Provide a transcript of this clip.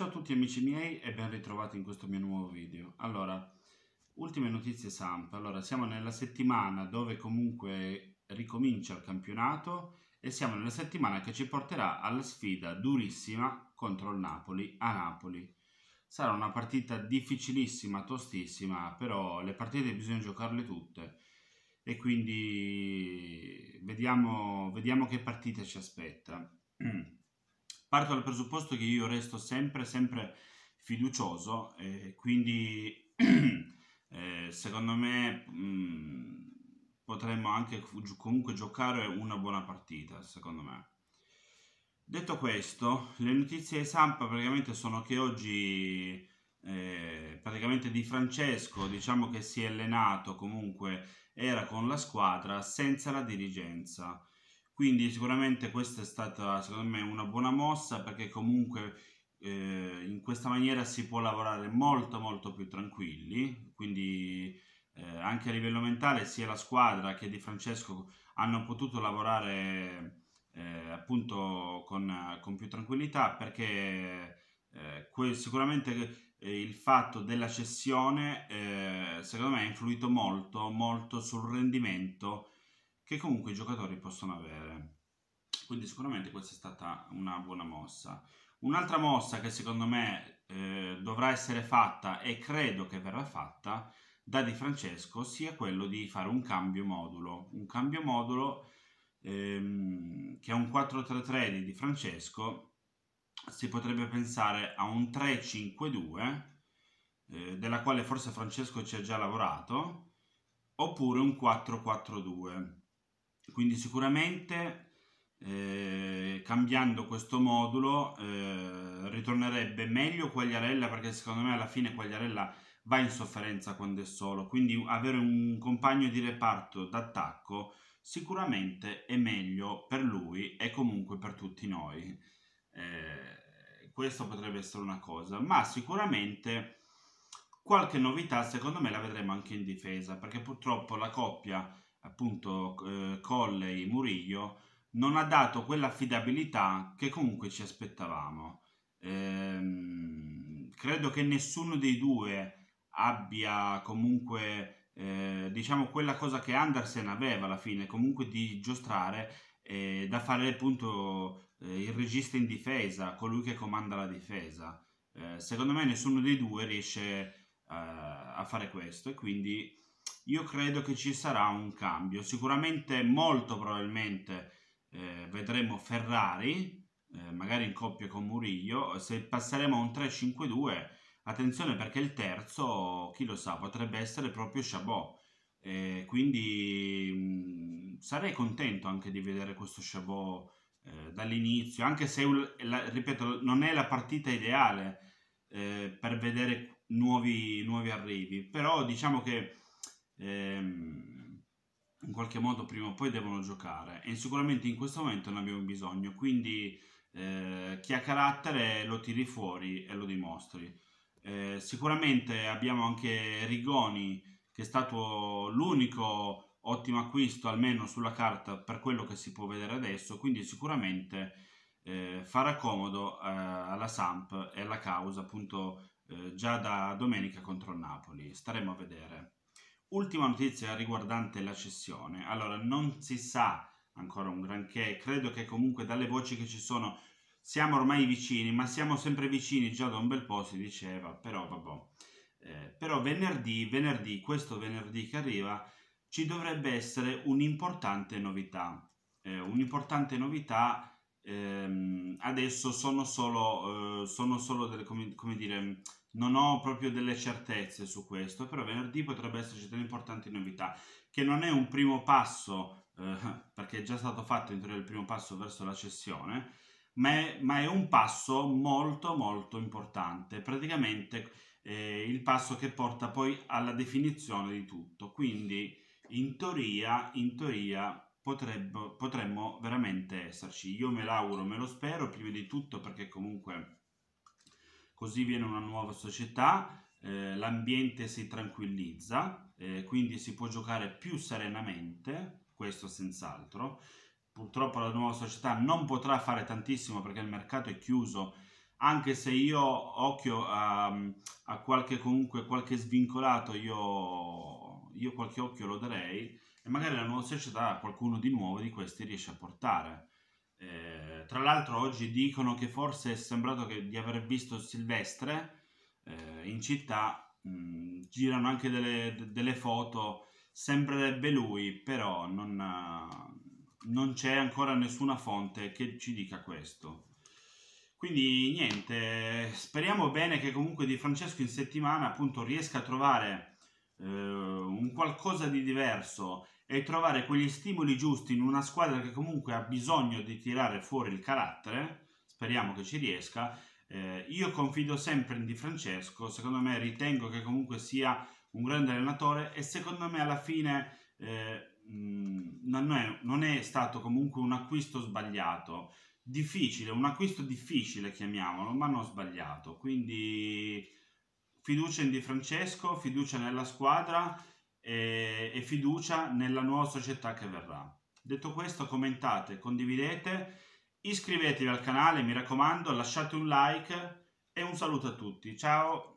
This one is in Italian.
Ciao a tutti amici miei e ben ritrovati in questo mio nuovo video. Allora, ultime notizie Samp. Allora, siamo nella settimana dove comunque ricomincia il campionato e siamo nella settimana che ci porterà alla sfida durissima contro il Napoli a Napoli. Sarà una partita difficilissima, tostissima, però le partite bisogna giocarle tutte e quindi vediamo, vediamo che partita ci aspetta. Parto dal presupposto che io resto sempre, sempre fiducioso e quindi eh, secondo me mm, potremmo anche comunque giocare una buona partita, secondo me. Detto questo, le notizie di Sampa praticamente sono che oggi eh, praticamente Di Francesco diciamo che si è allenato comunque era con la squadra senza la dirigenza quindi sicuramente questa è stata secondo me una buona mossa perché comunque eh, in questa maniera si può lavorare molto molto più tranquilli, quindi eh, anche a livello mentale sia la squadra che Di Francesco hanno potuto lavorare eh, appunto con, con, più tranquillità perché eh, que- sicuramente eh, il fatto della cessione eh, secondo me ha influito molto molto sul rendimento che comunque i giocatori possono avere. Quindi sicuramente questa è stata una buona mossa. Un'altra mossa che secondo me eh, dovrà essere fatta e credo che verrà fatta da Di Francesco sia quello di fare un cambio modulo. Un cambio modulo ehm, che è un 4-3-3 di Di Francesco si potrebbe pensare a un 3-5-2 eh, della quale forse Francesco ci ha già lavorato oppure un 4-4-2 quindi sicuramente eh, cambiando questo modulo eh, ritornerebbe meglio Quagliarella perché secondo me alla fine Quagliarella va in sofferenza quando è solo quindi avere un compagno di reparto d'attacco sicuramente è meglio per lui e comunque per tutti noi eh, questo potrebbe essere una cosa ma sicuramente qualche novità secondo me la vedremo anche in difesa perché purtroppo la coppia appunto eh, Colley, Murillo, non ha dato quell'affidabilità che comunque ci aspettavamo. Ehm, credo che nessuno dei due abbia comunque, eh, diciamo, quella cosa che Andersen aveva alla fine, comunque di giostrare eh, da fare appunto eh, il regista in difesa, colui che comanda la difesa. Eh, secondo me nessuno dei due riesce eh, a fare questo e quindi io credo che ci sarà un cambio. Sicuramente, molto probabilmente, eh, vedremo Ferrari, eh, magari in coppia con Murillo. Se passeremo a un 3-5-2, attenzione perché il terzo, chi lo sa, potrebbe essere proprio Chabot. Eh, quindi mh, mm, sarei contento anche di vedere questo Chabot eh, dall'inizio, anche se, la, ripeto, non è la partita ideale eh, per vedere nuovi, nuovi, arrivi, però diciamo che ehm, in qualche modo prima o poi devono giocare e sicuramente in questo momento ne abbiamo bisogno, quindi eh, chi ha carattere lo tiri fuori e lo dimostri. Eh, sicuramente abbiamo anche Rigoni che è stato l'unico ottimo acquisto almeno sulla carta per quello che si può vedere adesso, quindi sicuramente eh, farà comodo eh, alla Samp e alla causa appunto eh, già da domenica contro il Napoli. Staremo a vedere. Ultima notizia riguardante la cessione. Allora, non si sa ancora un granché, credo che comunque dalle voci che ci sono siamo ormai vicini, ma siamo sempre vicini, già da un bel po' si diceva, però vabbè. Eh, però venerdì, venerdì, questo venerdì che arriva, ci dovrebbe essere un'importante novità. Eh, un'importante novità ehm, adesso sono solo, eh, sono solo delle, come, come dire, non ho proprio delle certezze su questo, però venerdì potrebbe esserci delle importanti novità, che non è un primo passo, eh, perché è già stato fatto in teoria il primo passo verso la cessione, ma è, ma è un passo molto molto importante, praticamente eh, il passo che porta poi alla definizione di tutto, quindi in teoria, in teoria potrebbe, potremmo veramente esserci, io me l'auguro, me lo spero prima di tutto perché comunque così viene una nuova società, eh, l'ambiente si tranquillizza, eh, quindi si può giocare più serenamente, questo senz'altro. Purtroppo la nuova società non potrà fare tantissimo perché il mercato è chiuso, anche se io occhio a, ehm, a qualche comunque qualche svincolato, io, io qualche occhio lo darei e magari la nuova società qualcuno di nuovo di questi riesce a portare. Eh, tra l'altro oggi dicono che forse è sembrato che, di aver visto Silvestre eh, in città, mh, girano anche delle, delle, foto, sembrerebbe lui, però non, uh, non, c'è ancora nessuna fonte che ci dica questo. Quindi niente, speriamo bene che comunque Di Francesco in settimana appunto riesca a trovare eh, un qualcosa di diverso e trovare quegli stimoli giusti in una squadra che comunque ha bisogno di tirare fuori il carattere, speriamo che ci riesca. Eh, io confido sempre in Di Francesco, secondo me ritengo che comunque sia un grande allenatore e secondo me alla fine eh, mm, non, è, non è stato comunque un acquisto sbagliato difficile, un acquisto difficile chiamiamolo, ma non sbagliato. Quindi fiducia in Di Francesco, fiducia nella squadra e, e fiducia nella nuova società che verrà. Detto questo, commentate, condividete, iscrivetevi al canale, mi raccomando, lasciate un like e un saluto a tutti. Ciao!